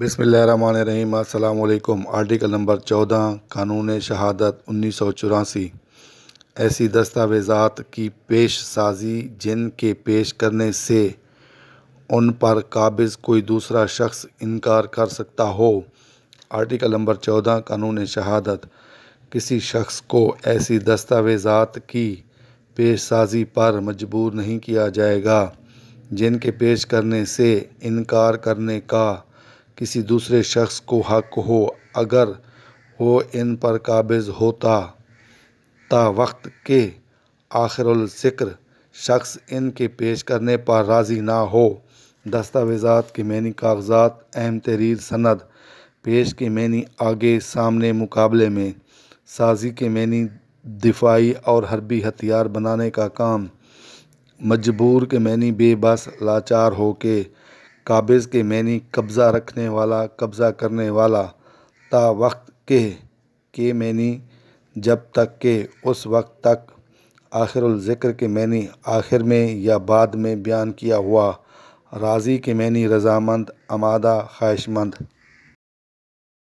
बिसमीम अल्लाम article number चौदह कानून शहादत उन्नीस सौ चौरासी ऐसी दस्तावेज़ात की पेश साजी जिनके पेश करने से उन पर काबिज़ कोई दूसरा शख्स इनकार कर सकता हो आर्टिकल नंबर चौदह कानून शहादत किसी शख्स को ऐसी दस्तावेज़ात की पेश साजी पर मजबूर नहीं किया जाएगा जिनके पेश करने से इनकार करने का किसी दूसरे शख्स को हक हो अगर वो इन पर काबिज होता ता वक्त के आखिरक्र शख्स इनके पेश करने पर राज़ी ना हो दस्तावेजात के मैनी कागजात अहम तरीर सनद पेश के मैनी आगे सामने मुकाबले में साजी के मैनी दिफाई और हरबी हथियार बनाने का काम मजबूर के मैनी बेबस लाचार हो के काबिज़ के मैनी कब्ज़ा रखने वाला कब्ज़ा करने वाला ता वक्त के के मैनी जब तक के उस वक्त तक आखिरज़िक्र के मैनी आखिर में या बाद में बयान किया हुआ राज़ी के मैनी रज़ामंद आमादा ख्वाहिशमंद